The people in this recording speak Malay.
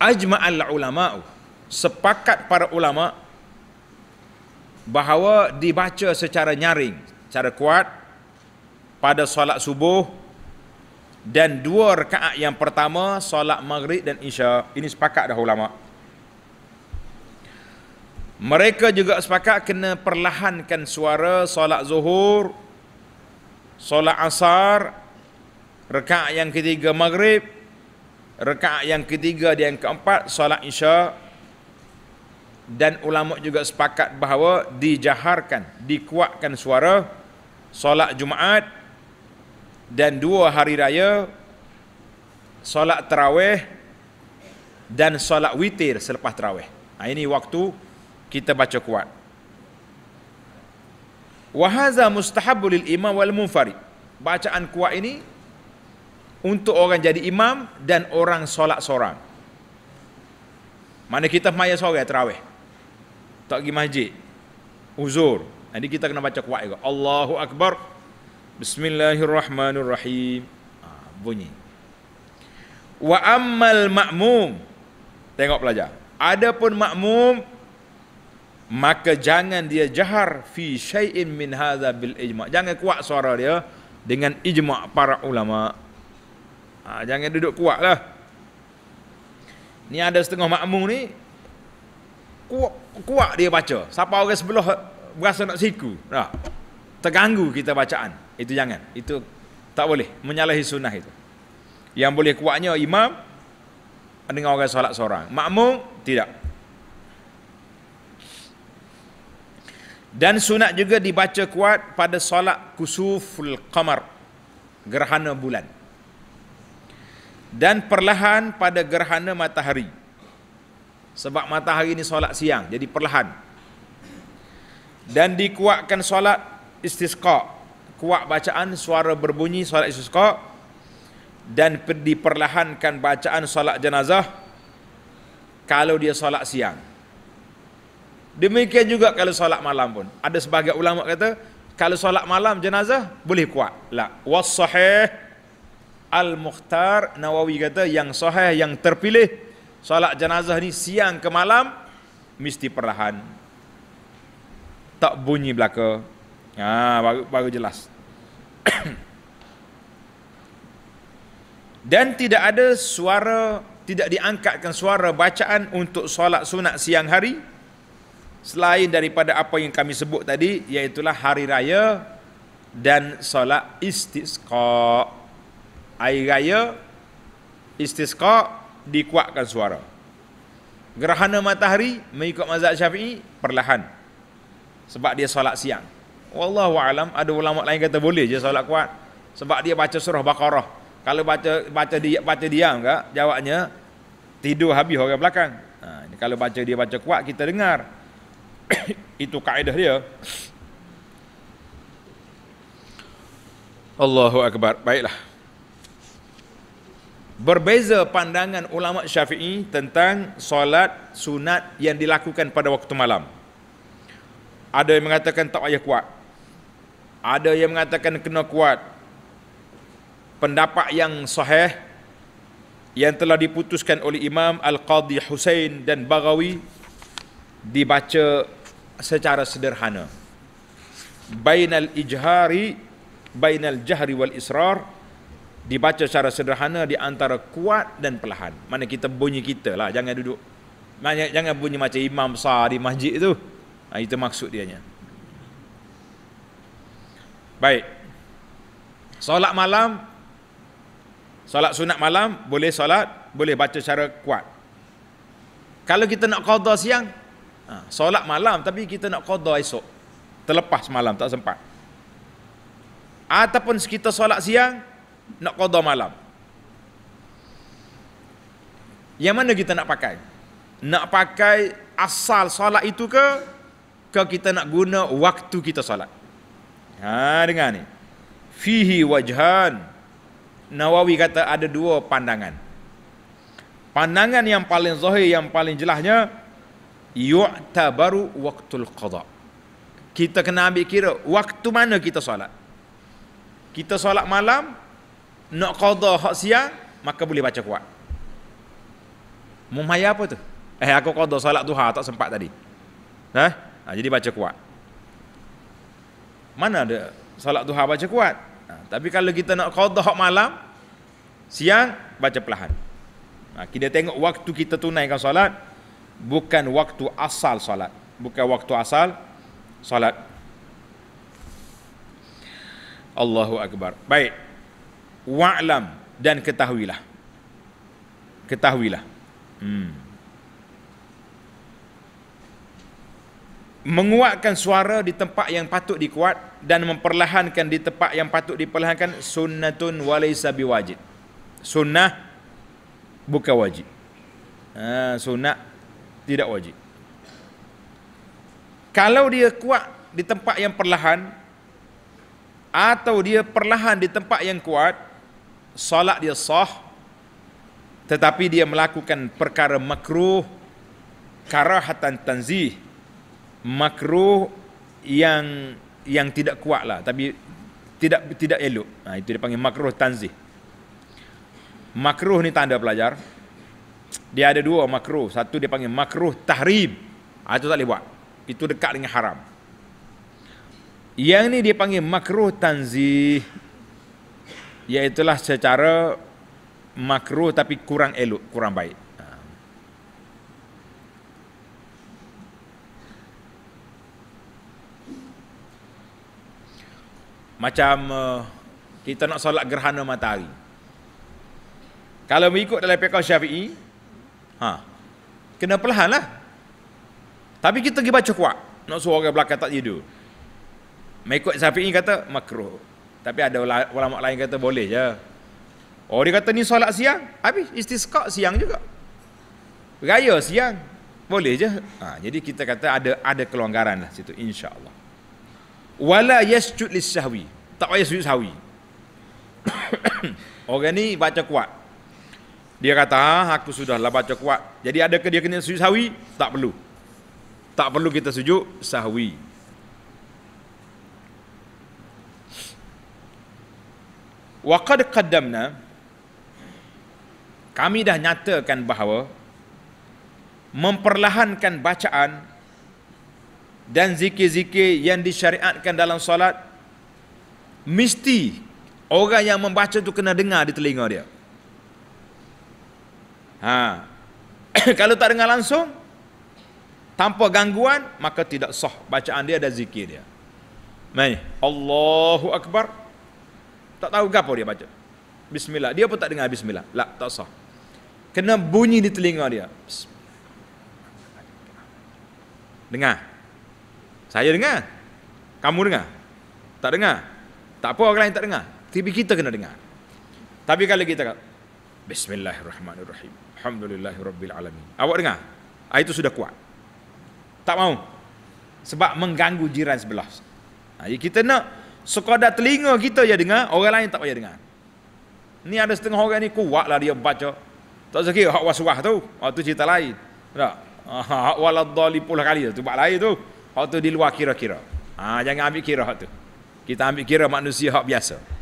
ajma'al ulama sepakat para ulama bahawa dibaca secara nyaring secara kuat pada solat subuh dan dua rakaat yang pertama solat maghrib dan isya ini sepakat dah ulama mereka juga sepakat kena perlahankan suara solat zuhur solat asar rakaat yang ketiga maghrib rekaat yang ketiga dan yang keempat solat isya dan ulama juga sepakat bahawa dijaharkan dikuatkan suara solat Jumaat dan dua hari raya solat tarawih dan solat witir selepas tarawih nah, ha, ini waktu kita baca kuat wa hadza mustahabbu lil imam wal munfarid bacaan kuat ini untuk orang jadi imam dan orang solat seorang. Mana kita maya sore terawih. Tak pergi masjid. Uzur. Jadi kita kena baca kuat juga. Allahu Akbar. Bismillahirrahmanirrahim. Ha, bunyi. Wa ammal makmum Tengok pelajar. ada pun makmum maka jangan dia jahar fi syai'in min hadza bil ijma'. Jangan kuat suara dia dengan ijma' para ulama' ha, Jangan duduk kuat lah Ni ada setengah makmum ni Kuat, kuat dia baca Siapa orang sebelah berasa nak siku nah, Terganggu kita bacaan Itu jangan Itu tak boleh menyalahi sunnah itu Yang boleh kuatnya imam Dengan orang solat seorang Makmum tidak Dan sunat juga dibaca kuat pada solat kusuful qamar. Gerhana bulan dan perlahan pada gerhana matahari. Sebab matahari ini solat siang, jadi perlahan. Dan dikuatkan solat istisqa. Kuat bacaan suara berbunyi solat istisqa. Dan diperlahankan bacaan solat jenazah kalau dia solat siang. Demikian juga kalau solat malam pun. Ada sebagai ulama kata, kalau solat malam jenazah boleh kuat. La, was sahih Al-Mukhtar Nawawi kata yang sahih yang terpilih solat jenazah ni siang ke malam mesti perlahan. Tak bunyi belaka. Ha baru baru jelas. Dan tidak ada suara tidak diangkatkan suara bacaan untuk solat sunat siang hari selain daripada apa yang kami sebut tadi iaitu hari raya dan solat istisqa air raya istisqa dikuatkan suara gerhana matahari mengikut mazhab syafi'i perlahan sebab dia solat siang wallahu alam ada ulama lain kata boleh je solat kuat sebab dia baca surah baqarah kalau baca baca dia baca diam ke jawabnya tidur habis orang belakang ha, kalau baca dia baca kuat kita dengar itu kaedah dia Allahu akbar baiklah Berbeza pandangan ulama Syafi'i tentang solat sunat yang dilakukan pada waktu malam. Ada yang mengatakan tak payah kuat. Ada yang mengatakan kena kuat. Pendapat yang sahih yang telah diputuskan oleh Imam Al-Qadhi Hussein dan Baghawi dibaca secara sederhana. Bainal ijhari bainal jahri wal israr dibaca secara sederhana di antara kuat dan perlahan. Mana kita bunyi kita lah, jangan duduk. Jangan bunyi macam imam besar di masjid tu. Ha, itu maksud dia nya Baik. Solat malam, solat sunat malam, boleh solat, boleh baca secara kuat. Kalau kita nak qadar siang, ha, solat malam tapi kita nak qadar esok. Terlepas malam, tak sempat. Ataupun kita solat siang, nak qada malam. Yang mana kita nak pakai? Nak pakai asal solat itu ke ke kita nak guna waktu kita solat? Ha dengar ni. Fihi wajhan. Nawawi kata ada dua pandangan. Pandangan yang paling zahir yang paling jelasnya yu'tabaru waqtul qada. Kita kena ambil kira waktu mana kita solat. Kita solat malam nak qada hak siang maka boleh baca kuat. Mumaya apa tu? Eh aku qada solat duha tak sempat tadi. Eh? Ha? jadi baca kuat. Mana ada solat duha baca kuat? Ha, tapi kalau kita nak qada hak malam siang baca perlahan. Ha, kita tengok waktu kita tunaikan solat bukan waktu asal solat, bukan waktu asal solat. Allahu akbar. Baik wa'lam dan ketahuilah ketahuilah hmm. menguatkan suara di tempat yang patut dikuat dan memperlahankan di tempat yang patut diperlahankan sunnatun walaysa biwajib sunnah bukan wajib ha, sunnah tidak wajib kalau dia kuat di tempat yang perlahan atau dia perlahan di tempat yang kuat solat dia sah tetapi dia melakukan perkara makruh karahatan tanzih makruh yang yang tidak kuat lah tapi tidak tidak elok ha, itu dipanggil makruh tanzih makruh ni tanda pelajar dia ada dua makruh satu dia panggil makruh tahrim ha, itu tak boleh buat itu dekat dengan haram yang ni dia panggil makruh tanzih Iaitulah secara makruh tapi kurang elok, kurang baik. Ha. Macam eh, kita nak solat gerhana matahari. Kalau mengikut dalam pekau syafi'i, ha, kena perlahan lah. Tapi kita pergi baca kuat. Nak suruh orang belakang tak tidur. Mengikut syafi'i kata makruh. Tapi ada ulama lain kata boleh je. Oh dia kata ni solat siang. Habis istisqa siang juga. Raya siang. Boleh je. Ha, jadi kita kata ada ada kelonggaran lah situ insya-Allah. Wala yasjud sahwi, Tak payah sujud sahwi. Orang ni baca kuat. Dia kata, ha, aku sudah sudahlah baca kuat. Jadi adakah dia kena sujud sahwi? Tak perlu. Tak perlu kita sujud sahwi. waqad qaddamna kami dah nyatakan bahawa memperlahankan bacaan dan zikir-zikir yang disyariatkan dalam solat mesti orang yang membaca tu kena dengar di telinga dia ha kalau tak dengar langsung tanpa gangguan maka tidak sah bacaan dia dan zikir dia mai Allahu akbar tak tahu gapo dia baca. Bismillah. Dia pun tak dengar bismillah. Lah, tak sah. Kena bunyi di telinga dia. Dengar. Saya dengar. Kamu dengar. Tak dengar. Tak apa orang lain tak dengar. Tapi kita kena dengar. Tapi kalau kita kata Bismillahirrahmanirrahim. Alhamdulillahirrabbilalamin. Awak dengar? Ah, itu sudah kuat. Tak mau. Sebab mengganggu jiran sebelah. Ah, ya, kita nak Sekadar telinga kita je dengar, orang lain tak payah dengar. Ni ada setengah orang ni kuatlah dia baca. Tak sekir hak waswah tu. Hak tu cerita lain. Tak? Hak waladhali pula kali tu. Tubak lain tu. Hak tu di luar kira-kira. Ha, jangan ambil kira hak tu. Kita ambil kira manusia hak biasa.